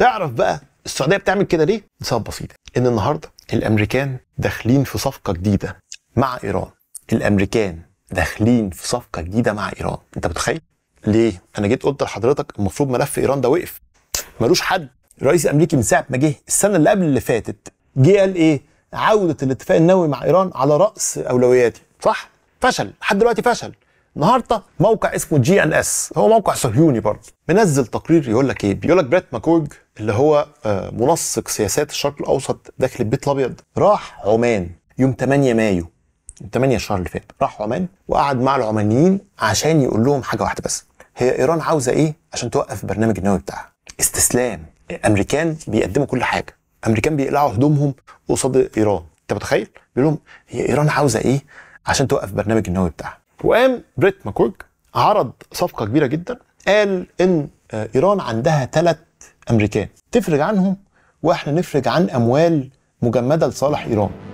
تعرف بقى السعوديه بتعمل كده ليه؟ لسبب بسيط ان النهارده الامريكان داخلين في صفقه جديده مع ايران الامريكان داخلين في صفقه جديده مع ايران انت متخيل؟ ليه؟ انا جيت قلت لحضرتك المفروض ملف ايران ده وقف ملوش حد الرئيس الامريكي من ساعه ما جه السنه اللي قبل اللي فاتت جه قال ايه؟ عوده الاتفاق النووي مع ايران على راس اولوياتي صح؟ فشل لحد دلوقتي فشل النهارده موقع اسمه جي ان اس هو موقع صهيوني برضه منزل تقرير يقول لك ايه بيقول لك بريت ماكوج اللي هو آه، منسق سياسات الشرق الاوسط داخل البيت الابيض راح عمان يوم 8 مايو 8 الشهر اللي فات راح عمان وقعد مع العمانيين عشان يقول لهم حاجه واحده بس هي ايران عاوزه ايه عشان توقف البرنامج النووي بتاعها استسلام امريكان بيقدموا كل حاجه امريكان بيقلعوا هدومهم قصاد ايران انت متخيل بيقول لهم هي ايران عاوزه ايه عشان توقف البرنامج النووي بتاعها وقام بريت ماكورج عرض صفقه كبيره جدا قال ان آه، ايران عندها ثلاث امريكان تفرج عنهم واحنا نفرج عن اموال مجمده لصالح ايران